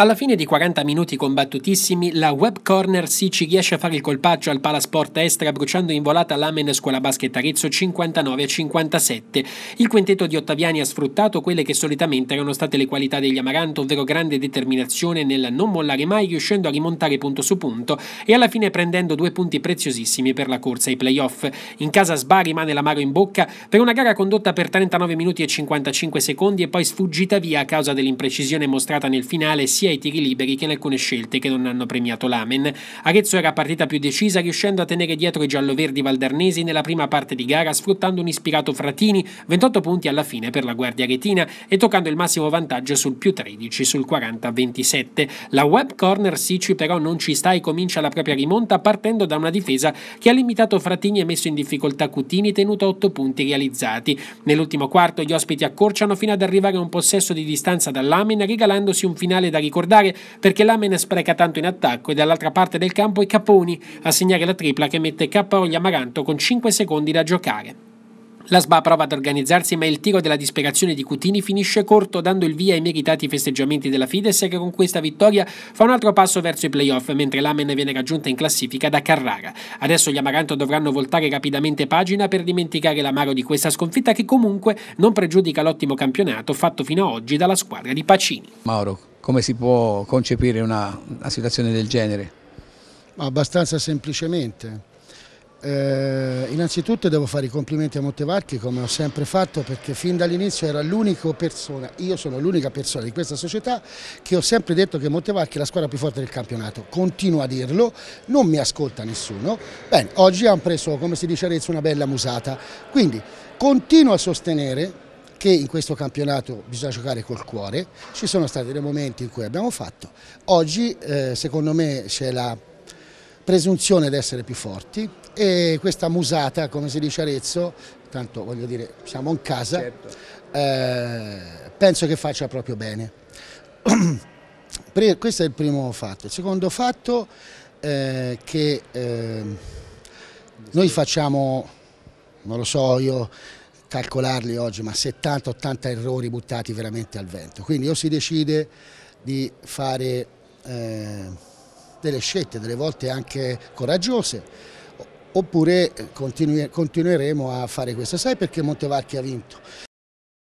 Alla fine di 40 minuti combattutissimi, la Web Corner Sici riesce a fare il colpaccio al Palasport Estra bruciando in volata l'Amen Scuola Basket Arezzo 59-57. Il quintetto di Ottaviani ha sfruttato quelle che solitamente erano state le qualità degli Amaranto, ovvero grande determinazione nel non mollare mai, riuscendo a rimontare punto su punto e alla fine prendendo due punti preziosissimi per la corsa ai playoff. In casa Sba rimane l'amaro in bocca per una gara condotta per 39 minuti e 55 secondi e poi sfuggita via a causa dell'imprecisione mostrata nel finale sia sia ai tiri liberi che in alcune scelte che non hanno premiato Lamen. Arezzo era partita più decisa riuscendo a tenere dietro i gialloverdi valdarnesi nella prima parte di gara sfruttando un ispirato Fratini, 28 punti alla fine per la Guardia Retina e toccando il massimo vantaggio sul più 13 sul 40-27. La web corner Sici però non ci sta e comincia la propria rimonta partendo da una difesa che ha limitato Fratini e messo in difficoltà Cutini tenuto a 8 punti realizzati. Nell'ultimo quarto gli ospiti accorciano fino ad arrivare a un possesso di distanza dall'Amen regalandosi un finale da ricordare scordare perché Lamen spreca tanto in attacco e dall'altra parte del campo è Caponi a segnare la tripla che mette KO gli Amaranto con 5 secondi da giocare. La SBA prova ad organizzarsi ma il tiro della disperazione di Cutini finisce corto dando il via ai meritati festeggiamenti della Fides che con questa vittoria fa un altro passo verso i playoff mentre l'Amen viene raggiunta in classifica da Carrara. Adesso gli Amaranto dovranno voltare rapidamente pagina per dimenticare l'amaro di questa sconfitta che comunque non pregiudica l'ottimo campionato fatto fino ad oggi dalla squadra di Pacini. Mauro, come si può concepire una, una situazione del genere? Abbastanza semplicemente. Eh, innanzitutto devo fare i complimenti a Montevarchi come ho sempre fatto perché fin dall'inizio era l'unica persona, io sono l'unica persona di questa società che ho sempre detto che Montevarchi è la squadra più forte del campionato, continuo a dirlo, non mi ascolta nessuno, bene, oggi hanno preso come si dice a Rezzo una bella musata, quindi continuo a sostenere che in questo campionato bisogna giocare col cuore, ci sono stati dei momenti in cui abbiamo fatto, oggi eh, secondo me c'è la presunzione di essere più forti e questa musata, come si dice a Arezzo, tanto voglio dire siamo in casa, certo. eh, penso che faccia proprio bene. Questo è il primo fatto. Il secondo fatto è eh, che eh, noi facciamo, non lo so io, calcolarli oggi, ma 70-80 errori buttati veramente al vento. Quindi o si decide di fare eh, delle scelte, delle volte anche coraggiose, oppure continueremo a fare questo. Sai perché Montevarchi ha vinto?